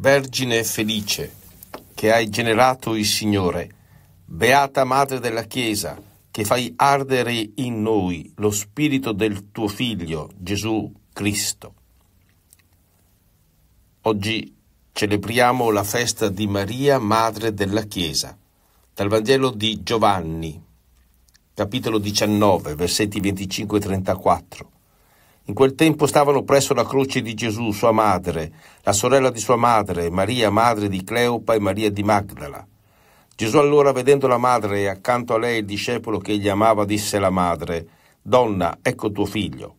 Vergine felice, che hai generato il Signore, beata Madre della Chiesa, che fai ardere in noi lo spirito del tuo Figlio Gesù Cristo. Oggi celebriamo la festa di Maria, Madre della Chiesa, dal Vangelo di Giovanni, capitolo 19, versetti 25 e 34. In quel tempo stavano presso la croce di Gesù sua madre, la sorella di sua madre, Maria madre di Cleopa e Maria di Magdala. Gesù allora, vedendo la madre e accanto a lei il discepolo che egli amava, disse alla madre, Donna, ecco tuo figlio.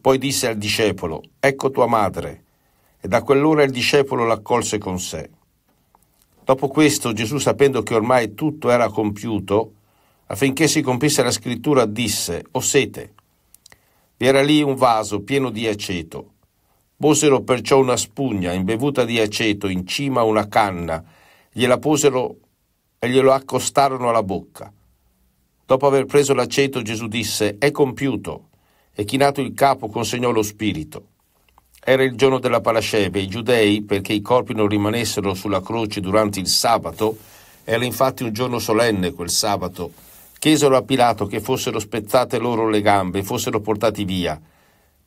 Poi disse al discepolo, Ecco tua madre. E da quell'ora il discepolo l'accolse con sé. Dopo questo Gesù, sapendo che ormai tutto era compiuto, affinché si compisse la scrittura, disse, O sete. Era lì un vaso pieno di aceto. Posero perciò una spugna imbevuta di aceto in cima a una canna, gliela posero e glielo accostarono alla bocca. Dopo aver preso l'aceto Gesù disse, è compiuto, e chinato il capo consegnò lo spirito. Era il giorno della Parasceve, i giudei, perché i corpi non rimanessero sulla croce durante il sabato, era infatti un giorno solenne quel sabato, chiesero a Pilato che fossero spezzate loro le gambe e fossero portati via.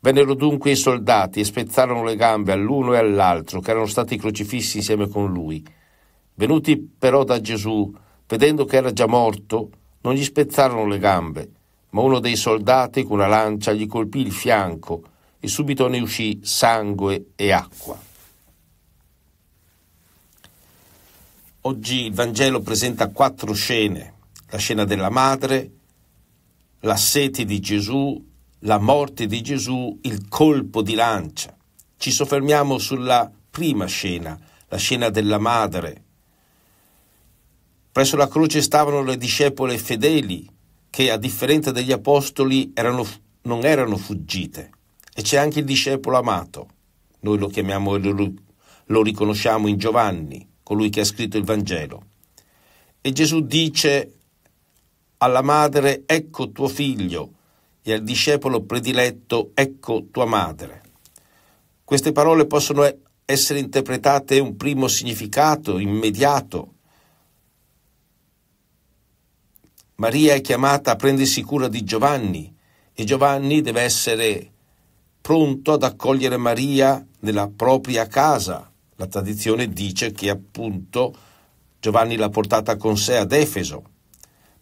Vennero dunque i soldati e spezzarono le gambe all'uno e all'altro, che erano stati crocifissi insieme con lui. Venuti però da Gesù, vedendo che era già morto, non gli spezzarono le gambe, ma uno dei soldati con una lancia gli colpì il fianco e subito ne uscì sangue e acqua. Oggi il Vangelo presenta quattro scene la scena della madre, la sete di Gesù, la morte di Gesù, il colpo di lancia. Ci soffermiamo sulla prima scena, la scena della madre. Presso la croce stavano le discepole fedeli che a differenza degli apostoli erano, non erano fuggite. E c'è anche il discepolo amato. Noi lo chiamiamo e lo, lo riconosciamo in Giovanni, colui che ha scritto il Vangelo. E Gesù dice alla madre ecco tuo figlio e al discepolo prediletto ecco tua madre. Queste parole possono essere interpretate un primo significato immediato. Maria è chiamata a prendersi cura di Giovanni e Giovanni deve essere pronto ad accogliere Maria nella propria casa. La tradizione dice che appunto Giovanni l'ha portata con sé ad Efeso.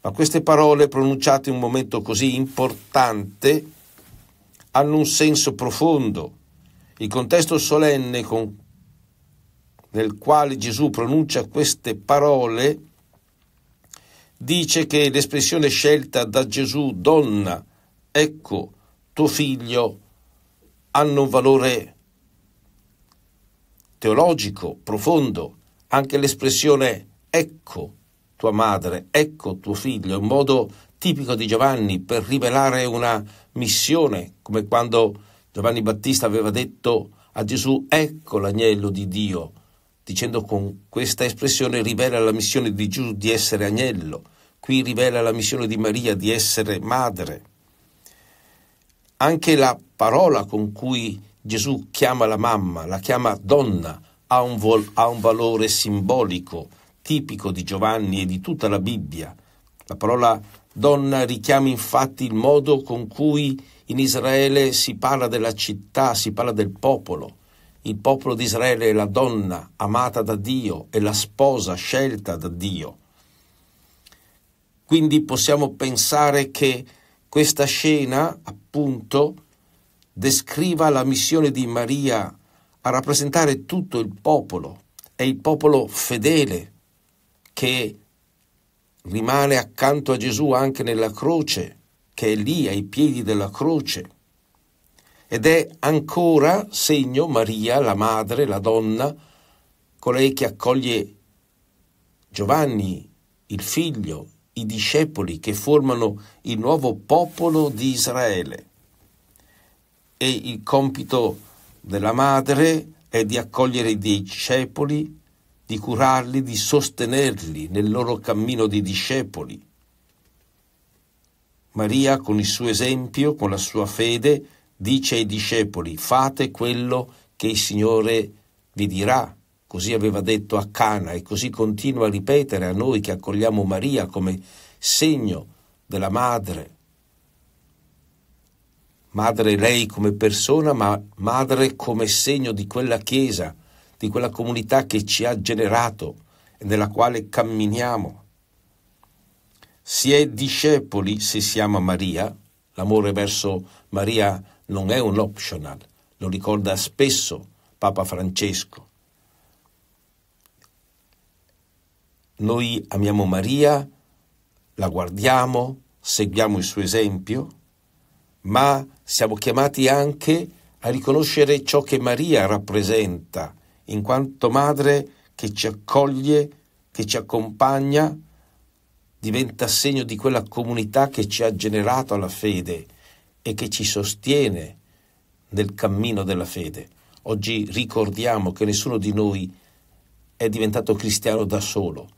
Ma queste parole pronunciate in un momento così importante hanno un senso profondo. Il contesto solenne con, nel quale Gesù pronuncia queste parole dice che l'espressione scelta da Gesù, donna, ecco tuo figlio, hanno un valore teologico profondo. Anche l'espressione ecco tua madre, ecco tuo figlio, un modo tipico di Giovanni per rivelare una missione, come quando Giovanni Battista aveva detto a Gesù, ecco l'agnello di Dio, dicendo con questa espressione rivela la missione di Gesù di essere agnello, qui rivela la missione di Maria di essere madre. Anche la parola con cui Gesù chiama la mamma, la chiama donna, ha un, vol- ha un valore simbolico tipico di Giovanni e di tutta la Bibbia. La parola donna richiama infatti il modo con cui in Israele si parla della città, si parla del popolo. Il popolo di Israele è la donna amata da Dio, è la sposa scelta da Dio. Quindi possiamo pensare che questa scena, appunto, descriva la missione di Maria a rappresentare tutto il popolo. È il popolo fedele, che rimane accanto a Gesù anche nella croce, che è lì ai piedi della croce. Ed è ancora segno Maria, la madre, la donna, colei che accoglie Giovanni, il figlio, i discepoli che formano il nuovo popolo di Israele. E il compito della madre è di accogliere i discepoli, di curarli, di sostenerli nel loro cammino di discepoli. Maria, con il suo esempio, con la sua fede, dice ai discepoli, fate quello che il Signore vi dirà. Così aveva detto a Cana e così continua a ripetere a noi che accogliamo Maria come segno della madre. Madre lei come persona, ma madre come segno di quella Chiesa di quella comunità che ci ha generato e nella quale camminiamo. Si è discepoli se si ama Maria, l'amore verso Maria non è un optional, lo ricorda spesso Papa Francesco. Noi amiamo Maria, la guardiamo, seguiamo il suo esempio, ma siamo chiamati anche a riconoscere ciò che Maria rappresenta in quanto madre che ci accoglie, che ci accompagna, diventa segno di quella comunità che ci ha generato alla fede e che ci sostiene nel cammino della fede. Oggi ricordiamo che nessuno di noi è diventato cristiano da solo,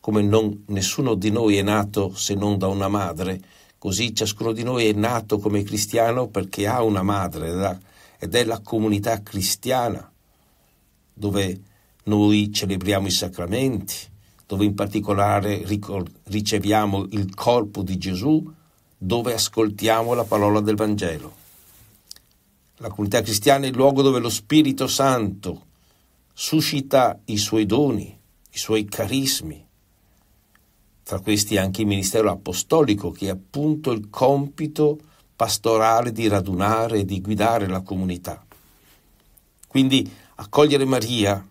come non, nessuno di noi è nato se non da una madre, così ciascuno di noi è nato come cristiano perché ha una madre ed è la comunità cristiana dove noi celebriamo i sacramenti, dove in particolare riceviamo il corpo di Gesù, dove ascoltiamo la parola del Vangelo. La comunità cristiana è il luogo dove lo Spirito Santo suscita i suoi doni, i suoi carismi, tra questi anche il ministero apostolico che è appunto il compito pastorale di radunare e di guidare la comunità. Quindi accogliere Maria,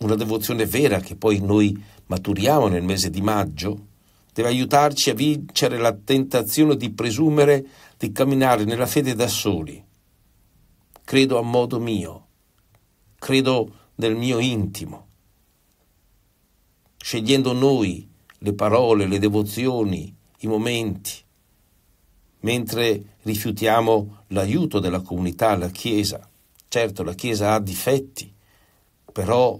una devozione vera che poi noi maturiamo nel mese di maggio, deve aiutarci a vincere la tentazione di presumere di camminare nella fede da soli. Credo a modo mio, credo nel mio intimo. Scegliendo noi le parole, le devozioni, i momenti, mentre rifiutiamo l'aiuto della comunità, la Chiesa. Certo, la Chiesa ha difetti, però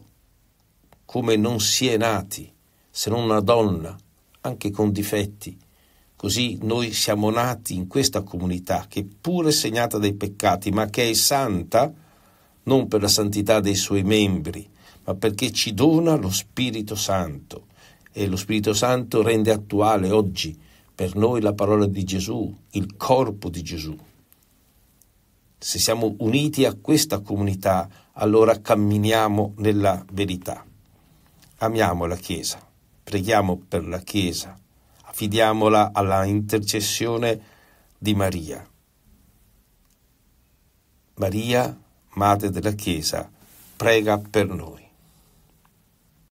come non si è nati se non una donna, anche con difetti, così noi siamo nati in questa comunità che pure è segnata dai peccati, ma che è santa non per la santità dei suoi membri, ma perché ci dona lo Spirito Santo e lo Spirito Santo rende attuale oggi per noi la parola di Gesù, il corpo di Gesù. Se siamo uniti a questa comunità, allora camminiamo nella verità. Amiamo la Chiesa, preghiamo per la Chiesa, affidiamola alla intercessione di Maria. Maria, Madre della Chiesa, prega per noi.